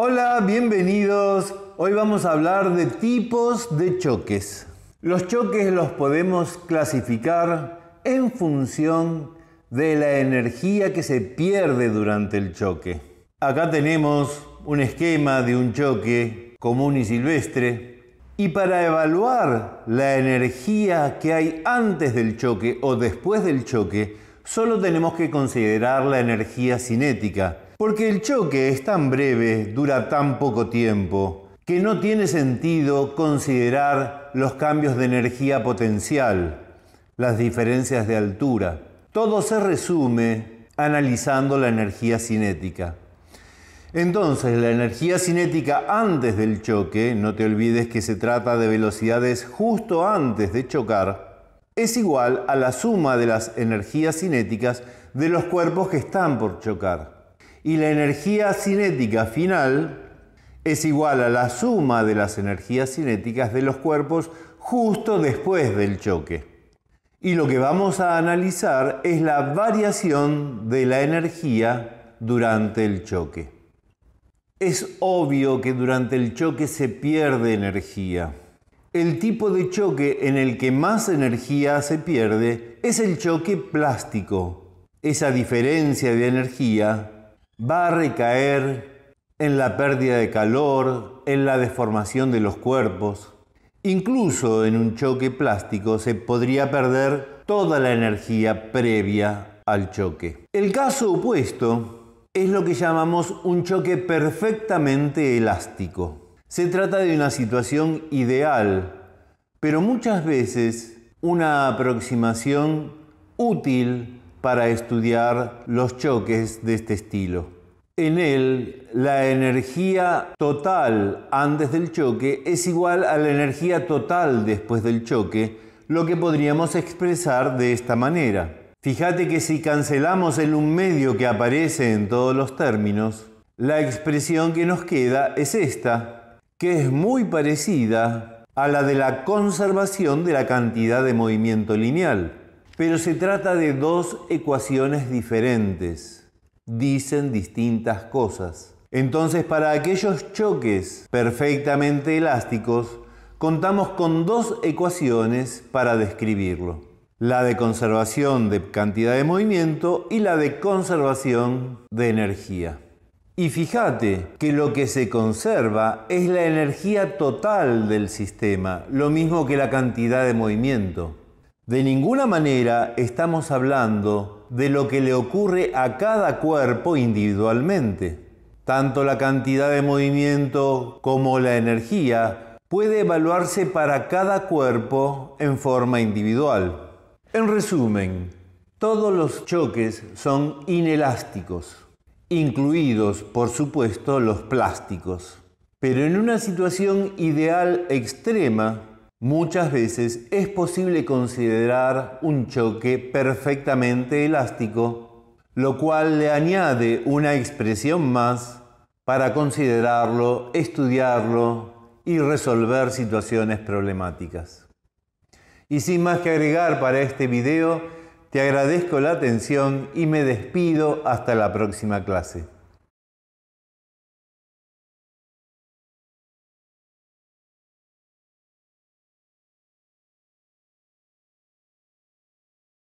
Hola, bienvenidos. Hoy vamos a hablar de tipos de choques. Los choques los podemos clasificar en función de la energía que se pierde durante el choque. Acá tenemos un esquema de un choque común y silvestre. Y para evaluar la energía que hay antes del choque o después del choque, solo tenemos que considerar la energía cinética, porque el choque es tan breve, dura tan poco tiempo, que no tiene sentido considerar los cambios de energía potencial, las diferencias de altura. Todo se resume analizando la energía cinética. Entonces, la energía cinética antes del choque, no te olvides que se trata de velocidades justo antes de chocar, es igual a la suma de las energías cinéticas de los cuerpos que están por chocar y la energía cinética final es igual a la suma de las energías cinéticas de los cuerpos justo después del choque. Y lo que vamos a analizar es la variación de la energía durante el choque. Es obvio que durante el choque se pierde energía. El tipo de choque en el que más energía se pierde es el choque plástico. Esa diferencia de energía va a recaer en la pérdida de calor, en la deformación de los cuerpos. Incluso en un choque plástico se podría perder toda la energía previa al choque. El caso opuesto es lo que llamamos un choque perfectamente elástico. Se trata de una situación ideal, pero muchas veces una aproximación útil para estudiar los choques de este estilo. En él, la energía total antes del choque es igual a la energía total después del choque, lo que podríamos expresar de esta manera. Fíjate que si cancelamos el un medio que aparece en todos los términos, la expresión que nos queda es esta, que es muy parecida a la de la conservación de la cantidad de movimiento lineal. Pero se trata de dos ecuaciones diferentes. Dicen distintas cosas. Entonces, para aquellos choques perfectamente elásticos, contamos con dos ecuaciones para describirlo. La de conservación de cantidad de movimiento y la de conservación de energía. Y fíjate que lo que se conserva es la energía total del sistema, lo mismo que la cantidad de movimiento. De ninguna manera estamos hablando de lo que le ocurre a cada cuerpo individualmente. Tanto la cantidad de movimiento como la energía puede evaluarse para cada cuerpo en forma individual. En resumen, todos los choques son inelásticos, incluidos por supuesto los plásticos. Pero en una situación ideal extrema, Muchas veces es posible considerar un choque perfectamente elástico, lo cual le añade una expresión más para considerarlo, estudiarlo y resolver situaciones problemáticas. Y sin más que agregar para este video, te agradezco la atención y me despido hasta la próxima clase.